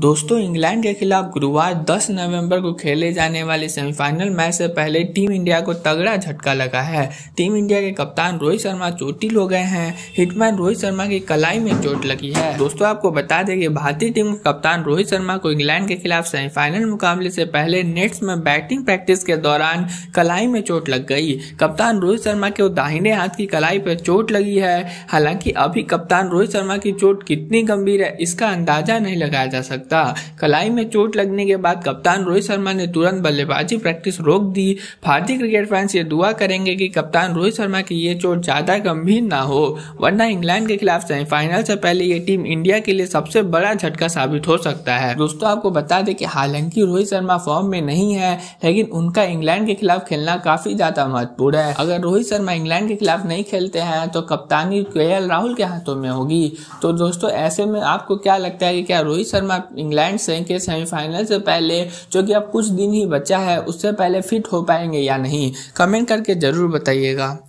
दोस्तों इंग्लैंड के खिलाफ गुरुवार 10 नवंबर को खेले जाने वाले सेमीफाइनल मैच से पहले टीम इंडिया को तगड़ा झटका लगा है टीम इंडिया के कप्तान रोहित शर्मा चोटिल हो गए हैं हिटमैन रोहित शर्मा की कलाई में चोट लगी है दोस्तों आपको बता दें कि भारतीय टीम के कप्तान रोहित शर्मा को इंग्लैंड के खिलाफ सेमीफाइनल मुकाबले से पहले नेट्स में बैटिंग प्रैक्टिस के दौरान कलाई में चोट लग गई कप्तान रोहित शर्मा के दाहिने हाथ की कलाई पर चोट लगी है हालांकि अभी कप्तान रोहित शर्मा की चोट कितनी गंभीर है इसका अंदाजा नहीं लगाया जा सकता सकता कलाई में चोट लगने के बाद कप्तान रोहित शर्मा ने तुरंत बल्लेबाजी प्रैक्टिस रोक दी भारतीय क्रिकेट फैंस ये दुआ करेंगे कि कप्तान रोहित शर्मा की ये चोट ज़्यादा गंभीर ना हो वरना इंग्लैंड के खिलाफ सेमीफाइनल से पहले ये टीम इंडिया के लिए सबसे बड़ा झटका साबित हो सकता है दोस्तों आपको बता दें कि हालांकि रोहित शर्मा फॉर्म में नहीं है लेकिन उनका इंग्लैंड के खिलाफ खेलना काफी ज्यादा महत्वपूर्ण है अगर रोहित शर्मा इंग्लैंड के खिलाफ नहीं खेलते हैं तो कप्तानी के राहुल के हाथों में होगी तो दोस्तों ऐसे में आपको क्या लगता है कि क्या रोहित शर्मा इंग्लैंड से के सेमीफाइनल से पहले जो कि अब कुछ दिन ही बचा है उससे पहले फिट हो पाएंगे या नहीं कमेंट करके ज़रूर बताइएगा